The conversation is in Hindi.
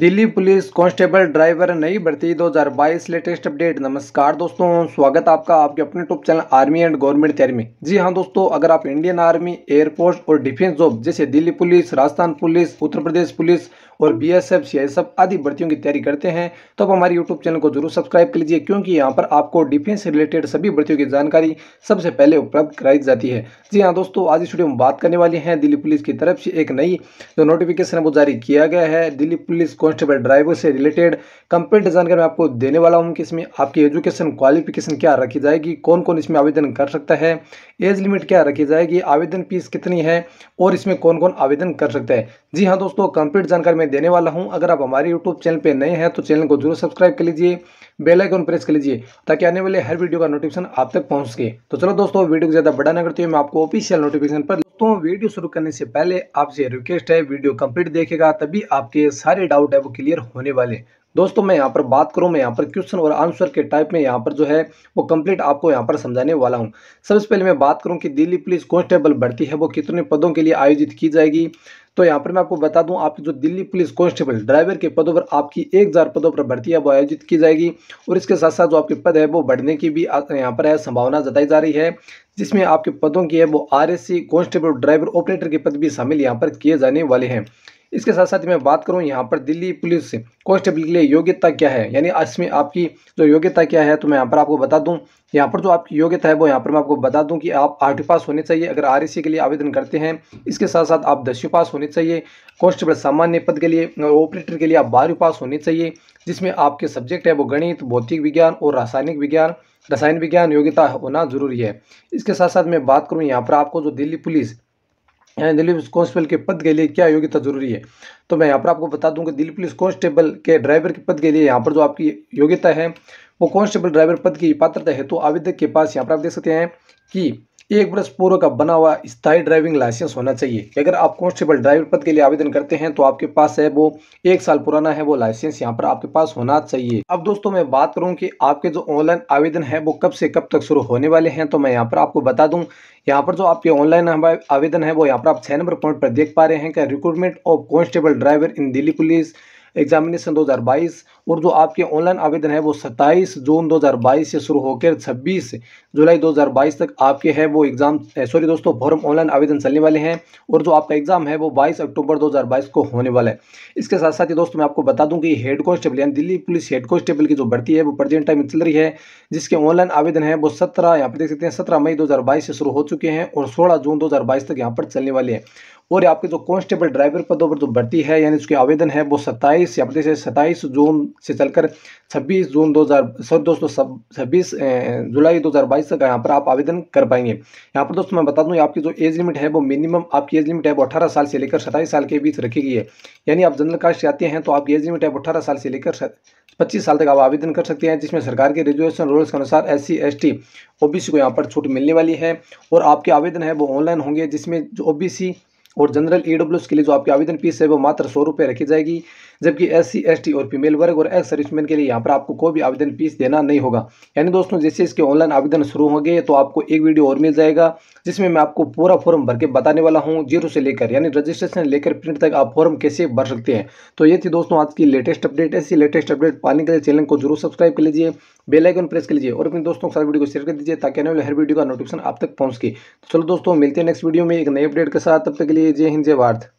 दिल्ली पुलिस कांस्टेबल ड्राइवर नई भर्ती 2022 लेटेस्ट अपडेट नमस्कार दोस्तों स्वागत आपका आपके अपने top channel army and government तैयारी में जी हाँ दोस्तों अगर आप इंडियन आर्मी एयरफोर्स और डिफेंस जॉब जैसे Delhi police Rajasthan police Uttar Pradesh police और B S F C S F आदि भर्तियों की तैयारी करते हैं तो आप हमारे यूट्यूब चैनल को जरूर सब्सक्राइब कर लीजिए क्योंकि यहाँ पर आपको डिफेंस रिलेटेड सभी भर्तियों की जानकारी सबसे पहले उपलब्ध कराई जाती है जी हाँ दोस्तों आज इस वीडियो में बात करने वाली हैं दिल्ली पुलिस की तरफ से एक नई जो नोटिफिकेशन वो जारी किया गया है दिल्ली पुलिस कॉन्स्टेबल ड्राइवर से रिलेटेड कंप्लीट जानकारी मैं आपको देने वाला हूँ कि इसमें आपकी एजुकेशन क्वालिफिकेशन क्या रखी जाएगी कौन कौन इसमें आवेदन कर सकता है एज लिमिट क्या रखी जाएगी आवेदन फीस कितनी है और इसमें कौन कौन आवेदन कर सकता है जी हाँ दोस्तों कंप्लीट जानकारी मैं देने वाला हूँ अगर आप हमारे यूट्यूब चैनल पर नए हैं तो चैनल को जरूर सब्सक्राइब कर लीजिए बेल आइकन प्रेस कर लीजिए ताकि आने वाले हर वीडियो का नोटिफिकेशन आप तक पहुँच सके तो चलो दोस्तों वीडियो को ज़्यादा बड़ा ना करते हुए मैं आपको ऑफिशियल नोटिफिकेशन पर दोस्तों वीडियो शुरू करने से पहले आपसे रिक्वेस्ट है वीडियो कंप्लीट देखेगा तभी आपके सारे डाउट है वो क्लियर होने वाले दोस्तों मैं यहाँ पर बात करूँ मैं यहाँ पर क्वेश्चन और आंसर के टाइप में यहाँ पर जो है वो कंप्लीट आपको यहाँ पर समझाने वाला हूँ सबसे पहले मैं बात करूँ कि दिल्ली पुलिस कांस्टेबल भर्ती है वो कितने पदों के लिए आयोजित की जाएगी तो यहाँ पर मैं आपको बता दूं आपकी जो दिल्ली पुलिस कांस्टेबल ड्राइवर के पदों पर आपकी एक हज़ार पदों पर भर्ती अब आयोजित की जाएगी और इसके साथ साथ जो आपके पद है वो बढ़ने की भी यहाँ पर है संभावना जताई जा रही है जिसमें आपके पदों की है वो R S C constable driver operator के पद भी शामिल यहाँ पर किए जाने वाले हैं इसके साथ साथ मैं बात करूँ यहाँ पर दिल्ली पुलिस कॉन्स्टेबल के लिए योग्यता क्या है यानी इसमें आपकी जो योग्यता क्या है तो मैं यहाँ पर आपको बता दूँ यहाँ पर जो आपकी योग्यता है वो यहाँ पर मैं आपको बता दूं कि आप आठ पास होने चाहिए अगर आर के लिए आवेदन करते हैं इसके साथ साथ आप दसवीं पास होने चाहिए कॉन्स्टेबल सामान्य पद के लिए और ऑपरेटर के लिए आप बारहवीं पास होने चाहिए जिसमें आपके सब्जेक्ट है वो गणित भौतिक विज्ञान और रासायनिक विज्ञान रसायन विज्ञान योग्यता होना जरूरी है इसके साथ साथ मैं बात करूँ यहाँ पर आपको जो Delhi police Delhi police constable के पद के लिए क्या योग्यता जरूरी है तो मैं यहाँ पर आपको बता दूँ कि दिल्ली पुलिस कांस्टेबल के ड्राइवर के पद के लिए यहाँ पर जो आपकी योग्यता है वो कांस्टेबल ड्राइवर पद की पात्रता है तो आवेदक के पास यहाँ पर आप देख सकते हैं कि एक वर्ष पूर्व का बना हुआ स्थायी ड्राइविंग लाइसेंस होना चाहिए अगर आप कॉन्स्टेबल ड्राइवर पद के लिए आवेदन करते हैं तो आपके पास है वो एक साल पुराना है वो लाइसेंस यहाँ पर आपके पास होना चाहिए अब दोस्तों मैं बात करूँ कि आपके जो ऑनलाइन आवेदन है वो कब से कब तक शुरू होने वाले हैं तो मैं यहाँ पर आपको बता दूँ यहाँ पर जो आपके ऑनलाइन आवेदन है वो यहाँ पर आप छः नंबर पॉइंट पर देख पा रहे हैं कि recruitment of constable driver in Delhi police examination 2022 और जो आपके ऑनलाइन आवेदन है वो 27 जून 2022 से शुरू होकर 26 जुलाई 2022 तक आपके है वो एग्ज़ाम सॉरी दोस्तों फॉर्म ऑनलाइन आवेदन चलने वाले हैं और जो आपका एग्ज़ाम है वो 22 अक्टूबर 2022 को होने वाला है इसके साथ साथ ही दोस्तों मैं आपको बता दूँ कि हेड कांस्टेबल यानी दिल्ली पुलिस हेड कॉन्स्टेबल की जो भर्ती है वो प्रजेंट टाइम में चल रही है जिसके ऑनलाइन आवेदन है वो सत्रह यहाँ पर देख सकते हैं सत्रह मई दो से शुरू हो चुके हैं और सोलह जून दो तक यहाँ पर चलने वाले हैं और आपके जो कांस्टेबल ड्राइवर पदों पर जो भर्ती है यानी उसके आवेदन है वो सत्ताईस या प्रदेश सत्ताईस जून से चलकर छब्बीस जून दो हज़ार सर दोस्तों छब्बीस जुलाई दो हज़ार बाईस तक यहाँ पर आप आवेदन कर पाएंगे यहाँ पर दोस्तों मैं बता दूँ आपकी जो एज लिमिट है वो मिनिमम आपकी एज लिमिट है वो अठारह साल से लेकर सत्ताईस साल के बीच रखी गई है यानी आप जनरल कास्ट से आते हैं तो आपकी एज लिमिट है वो अठारह साल से लेकर पच्चीस साल तक आप आवेदन कर सकते हैं जिसमें सरकार के रिजर्वेशन रूल्स के अनुसार S C S T C को यहाँ पर छूट मिलने वाली है और आपके आवेदन है वो ऑनलाइन होंगे जिसमें जो ओबीसी और जनरल ई के लिए जो आपकी आवेदन फीस है वो मात्र सौ रुपये रखी जाएगी जबकि एस सी और फीमेल वर्ग और एक्स सर्विसमैन के लिए यहाँ पर आपको कोई भी आवेदन फीस देना नहीं होगा यानी दोस्तों जैसे इसके ऑनलाइन आवेदन शुरू होंगे तो आपको एक वीडियो और मिल जाएगा जिसमें मैं आपको पूरा फॉर्म भर के बताने वाला हूँ जीरो से लेकर यानी रजिस्ट्रेशन लेकर प्रिंट तक आप फॉर्म कैसे भर सकते हैं तो ये थी दोस्तों आज की लेटेस्ट अपडेट ऐसी लेटेस्ट अपडेट पाने के लिए चैनल को जरूर सब्सक्राइब कर लीजिए बेल आइकन प्रेस कर लीजिए और अपने दोस्तों के साथ वीडियो को शेयर कर दीजिए ताकि आने वाले हर वीडियो का नोटिफिकेशन आप तक पहुंच सके तो चलो दोस्तों मिलते हैं नेक्स्ट वीडियो में एक नए अपडेट के साथ तब तक के लिए जय हिंद जय भारत